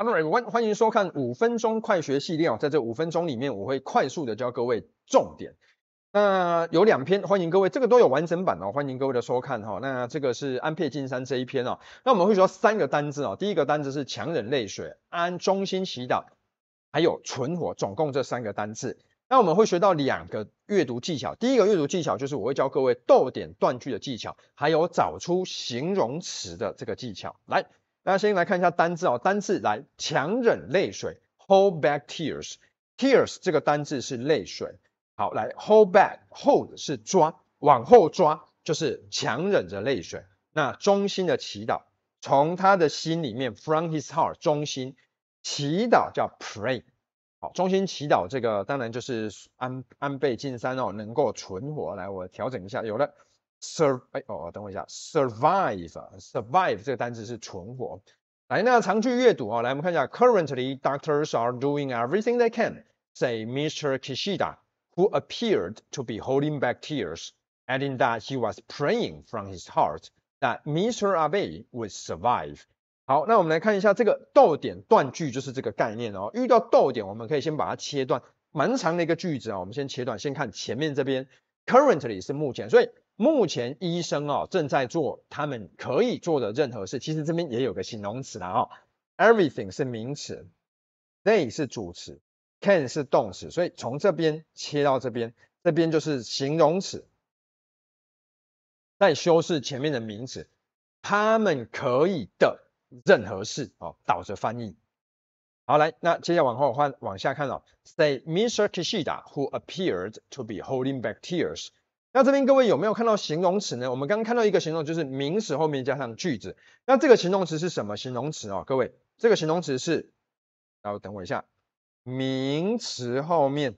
Hello everyone，欢迎收看五分钟快学系列哦，在这五分钟里面，我会快速的教各位重点。那有两篇，欢迎各位，这个都有完整版哦，欢迎各位的收看哈。那这个是安佩金山这一篇哦，那我们会说三个单字哦，第一个单字是强忍泪水，安中心祈祷，还有存活，总共这三个单字。那我们会学到两个阅读技巧，第一个阅读技巧就是我会教各位逗点断句的技巧，还有找出形容词的这个技巧，来。大家先来看一下单字哦，单字来强忍泪水，hold back tears。tears 这个单字是泪水。好，来 hold back，hold 是抓，往后抓就是强忍着泪水。那衷心的祈祷，从他的心里面，from his heart，衷心祈祷叫 pray。好，衷心祈祷这个当然就是安安倍晋三哦能够存活。来，我调整一下，有了。sur 哎哦，等我一下，survive，survive currently. doctors are doing everything they can。Say Mr. Kishida, who appeared to be holding back tears, adding that he was praying from his heart that Mr. Abe would survive. 好，那我们来看一下这个逗点断句，就是这个概念哦。遇到逗点，我们可以先把它切断，蛮长的一个句子啊、哦。我们先切断，先看前面这边，currently 是目前，所以目前医生啊正在做他们可以做的任何事。其实这边也有个形容词啦哦，everything 是名词，they 是主词，can 是动词，所以从这边切到这边，这边就是形容词，再修饰前面的名词，他们可以的任何事哦。倒着翻译，好来，那接下来往后换往下看了。Say Mr. Kishida, who appeared to be holding back tears. 那这边各位有没有看到形容词呢？我们刚刚看到一个形容，就是名词后面加上句子。那这个形容词是什么形容词哦？各位，这个形容词是……然后等我一下，名词后面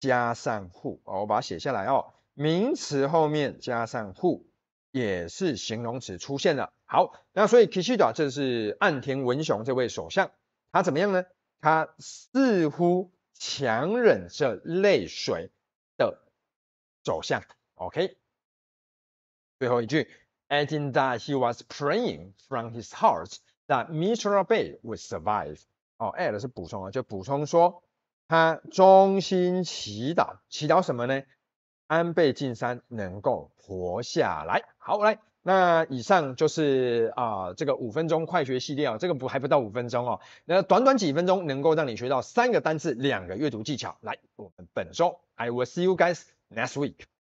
加上“ who 哦，我把它写下来哦。名词后面加上“ who 也是形容词出现了。好，那所以 Kishida 这是岸田文雄这位首相，他怎么样呢？他似乎强忍着泪水。走向，OK。最后一句，adding that he was praying from his heart that Mr. Abe would survive。哦，add 是补充啊，就补充说他衷心祈祷，祈祷什么呢？安倍晋三能够活下来。好，来，那以上就是啊这个五分钟快学系列啊，这个不还不到五分钟哦，那短短几分钟能够让你学到三个单词，两个阅读技巧。来，我们本周，I will see you guys。next week.